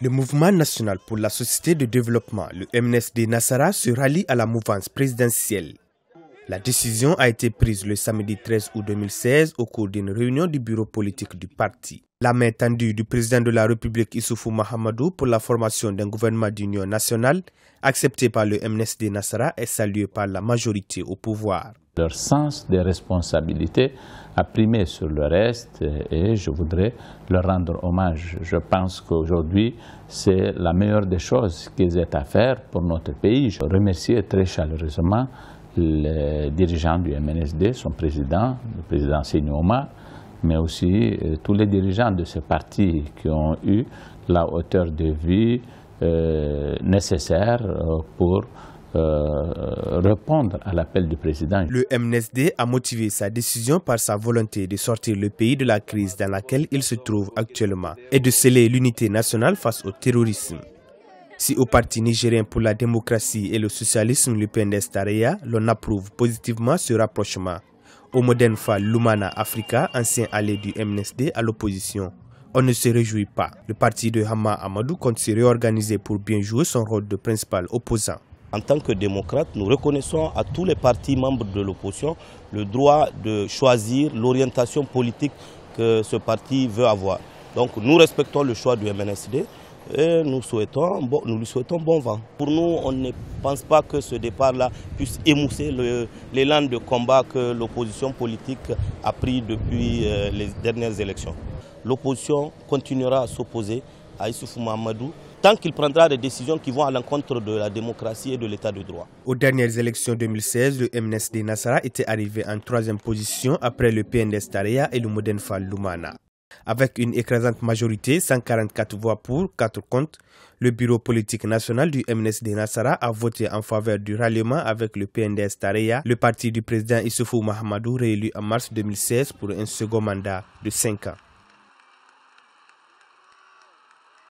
Le mouvement national pour la société de développement, le MNSD Nassara, se rallie à la mouvance présidentielle. La décision a été prise le samedi 13 août 2016 au cours d'une réunion du bureau politique du parti. La main tendue du président de la République Issoufou Mahamadou pour la formation d'un gouvernement d'union nationale, accepté par le MNSD Nassara, est saluée par la majorité au pouvoir. Leur sens des responsabilités a primé sur le reste et je voudrais leur rendre hommage. Je pense qu'aujourd'hui, c'est la meilleure des choses qu'ils aient à faire pour notre pays. Je remercie très chaleureusement les dirigeants du MNSD, son président, le président Signouma, mais aussi euh, tous les dirigeants de ce parti qui ont eu la hauteur de vue euh, nécessaire euh, pour euh, répondre à l'appel du président. Le MNSD a motivé sa décision par sa volonté de sortir le pays de la crise dans laquelle il se trouve actuellement et de sceller l'unité nationale face au terrorisme. Si au Parti nigérien pour la démocratie et le socialisme, le PNDS l'on approuve positivement ce rapprochement. Au Modenfa Lumana Africa, ancien allié du MNSD à l'opposition. On ne se réjouit pas. Le parti de Hama Amadou compte se réorganiser pour bien jouer son rôle de principal opposant en tant que démocrate, nous reconnaissons à tous les partis membres de l'opposition le droit de choisir l'orientation politique que ce parti veut avoir. Donc nous respectons le choix du MNSD et nous, lui souhaitons bon vent. Pour nous, on ne pense pas que ce départ-là puisse émousser l'élan de combat que l'opposition politique a pris depuis euh, les dernières élections. L'opposition continuera à s'opposer à Issoufou Mamadou tant qu'il prendra des décisions qui vont à l'encontre de la démocratie et de l'état de droit. Aux dernières élections 2016, le MNSD Nassara était arrivé en troisième position après le PNDS Tareya et le Modenfa Lumana. Avec une écrasante majorité, 144 voix pour, 4 contre, le bureau politique national du MNSD Nassara a voté en faveur du ralliement avec le PNDS Tareya, le parti du président Issoufou Mahamadou réélu en mars 2016 pour un second mandat de 5 ans.